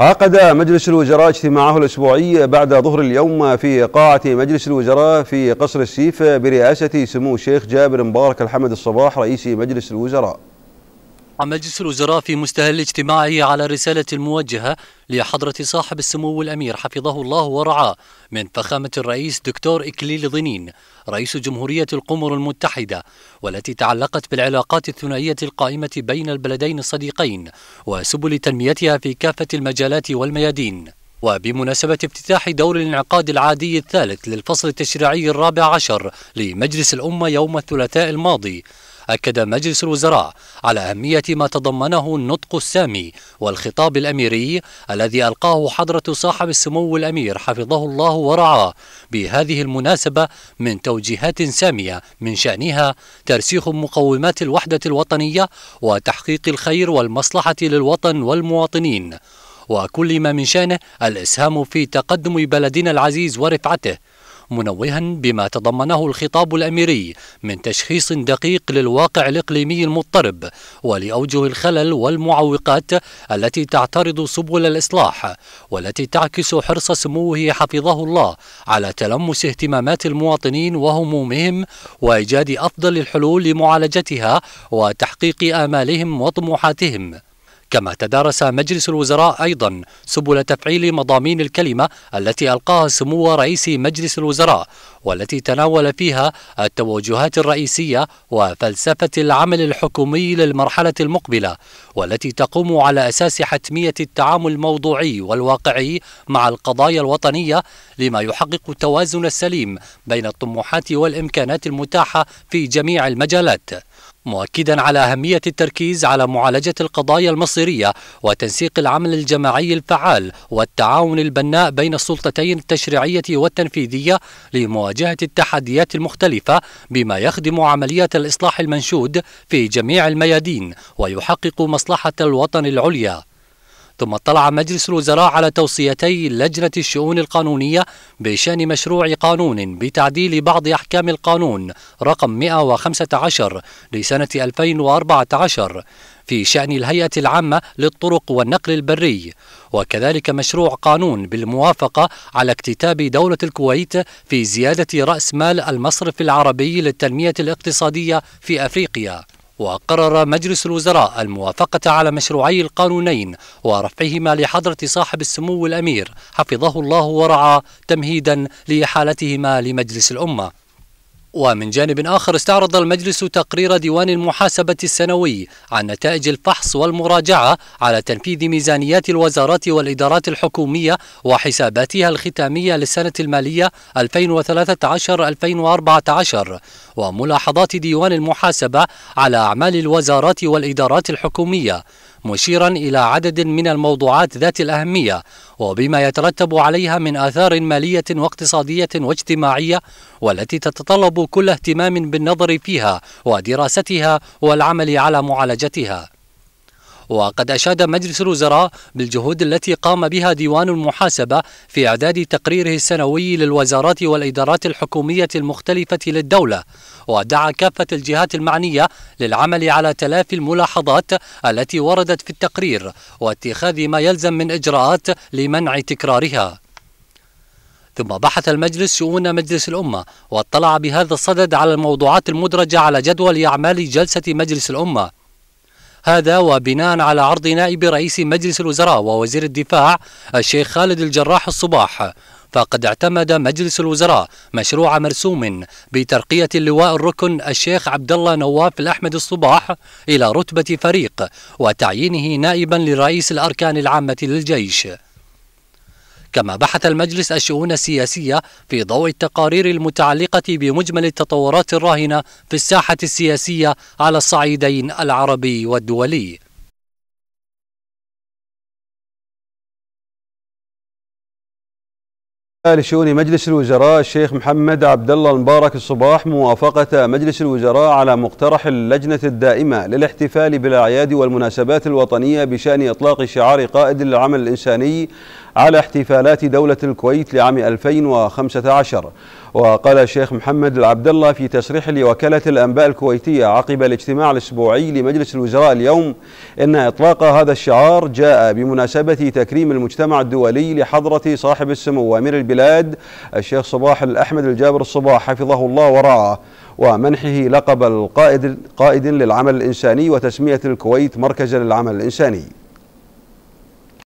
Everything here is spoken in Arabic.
عقد مجلس الوزراء اجتماعه الأسبوعي بعد ظهر اليوم في قاعة مجلس الوزراء في قصر السيف برئاسة سمو الشيخ جابر مبارك الحمد الصباح رئيس مجلس الوزراء مجلس الوزراء في مستهل اجتماعه على رسالة الموجهة لحضرة صاحب السمو الأمير حفظه الله ورعاه من فخامة الرئيس دكتور إكليل ضنين رئيس جمهورية القمر المتحدة والتي تعلقت بالعلاقات الثنائية القائمة بين البلدين الصديقين وسبل تنميتها في كافة المجالات والميادين وبمناسبة افتتاح دور الانعقاد العادي الثالث للفصل التشريعي الرابع عشر لمجلس الأمة يوم الثلاثاء الماضي أكد مجلس الوزراء على أهمية ما تضمنه النطق السامي والخطاب الأميري الذي ألقاه حضرة صاحب السمو الأمير حفظه الله ورعاه بهذه المناسبة من توجيهات سامية من شأنها ترسيخ مقومات الوحدة الوطنية وتحقيق الخير والمصلحة للوطن والمواطنين وكل ما من شأنه الإسهام في تقدم بلدنا العزيز ورفعته منوها بما تضمنه الخطاب الأميري من تشخيص دقيق للواقع الإقليمي المضطرب ولأوجه الخلل والمعوقات التي تعترض سبل الإصلاح والتي تعكس حرص سموه حفظه الله على تلمس اهتمامات المواطنين وهمومهم وإيجاد أفضل الحلول لمعالجتها وتحقيق آمالهم وطموحاتهم كما تدارس مجلس الوزراء أيضا سبل تفعيل مضامين الكلمة التي ألقاها سمو رئيس مجلس الوزراء والتي تناول فيها التوجهات الرئيسية وفلسفة العمل الحكومي للمرحلة المقبلة والتي تقوم على أساس حتمية التعامل الموضوعي والواقعي مع القضايا الوطنية لما يحقق التوازن السليم بين الطموحات والإمكانات المتاحة في جميع المجالات مؤكدا على أهمية التركيز على معالجة القضايا المصيرية وتنسيق العمل الجماعي الفعال والتعاون البناء بين السلطتين التشريعية والتنفيذية لمواجهة التحديات المختلفة بما يخدم عملية الإصلاح المنشود في جميع الميادين ويحقق مصلحة الوطن العليا ثم اطلع مجلس الوزراء على توصيتي لجنة الشؤون القانونية بشأن مشروع قانون بتعديل بعض أحكام القانون رقم 115 لسنة 2014 في شأن الهيئة العامة للطرق والنقل البري وكذلك مشروع قانون بالموافقة على اكتتاب دولة الكويت في زيادة رأس مال المصرف العربي للتنمية الاقتصادية في أفريقيا وقرر مجلس الوزراء الموافقة على مشروعي القانونين ورفعهما لحضرة صاحب السمو الأمير حفظه الله ورعاه تمهيدا لإحالتهما لمجلس الأمة ومن جانب آخر استعرض المجلس تقرير ديوان المحاسبة السنوي عن نتائج الفحص والمراجعة على تنفيذ ميزانيات الوزارات والإدارات الحكومية وحساباتها الختامية للسنة المالية 2013-2014 وملاحظات ديوان المحاسبة على أعمال الوزارات والإدارات الحكومية مشيرا إلى عدد من الموضوعات ذات الأهمية وبما يترتب عليها من آثار مالية واقتصادية واجتماعية والتي تتطلب كل اهتمام بالنظر فيها ودراستها والعمل على معالجتها وقد أشاد مجلس الوزراء بالجهود التي قام بها ديوان المحاسبة في إعداد تقريره السنوي للوزارات والإدارات الحكومية المختلفة للدولة ودعا كافة الجهات المعنية للعمل على تلافي الملاحظات التي وردت في التقرير واتخاذ ما يلزم من إجراءات لمنع تكرارها ثم بحث المجلس شؤون مجلس الأمة واطلع بهذا الصدد على الموضوعات المدرجة على جدول أعمال جلسة مجلس الأمة هذا وبناء على عرض نائب رئيس مجلس الوزراء ووزير الدفاع الشيخ خالد الجراح الصباح فقد اعتمد مجلس الوزراء مشروع مرسوم بترقية اللواء الركن الشيخ عبد الله نواف الأحمد الصباح إلى رتبة فريق وتعيينه نائبا لرئيس الأركان العامة للجيش كما بحث المجلس الشؤون السياسية في ضوء التقارير المتعلقة بمجمل التطورات الراهنة في الساحة السياسية على الصعيدين العربي والدولي لشؤون مجلس الوزراء الشيخ محمد عبد الله المبارك الصباح موافقة مجلس الوزراء على مقترح اللجنة الدائمة للاحتفال بالأعياد والمناسبات الوطنية بشأن إطلاق شعار قائد العمل الإنساني على احتفالات دولة الكويت لعام 2015 وقال الشيخ محمد العبد الله في تصريح لوكالة الأنباء الكويتية عقب الاجتماع الأسبوعي لمجلس الوزراء اليوم إن إطلاق هذا الشعار جاء بمناسبة تكريم المجتمع الدولي لحضرة صاحب السمو وأمير البلاد الشيخ صباح الأحمد الجابر الصباح حفظه الله ورعاه ومنحه لقب القائد قائد للعمل الإنساني وتسمية الكويت مركزا للعمل الإنساني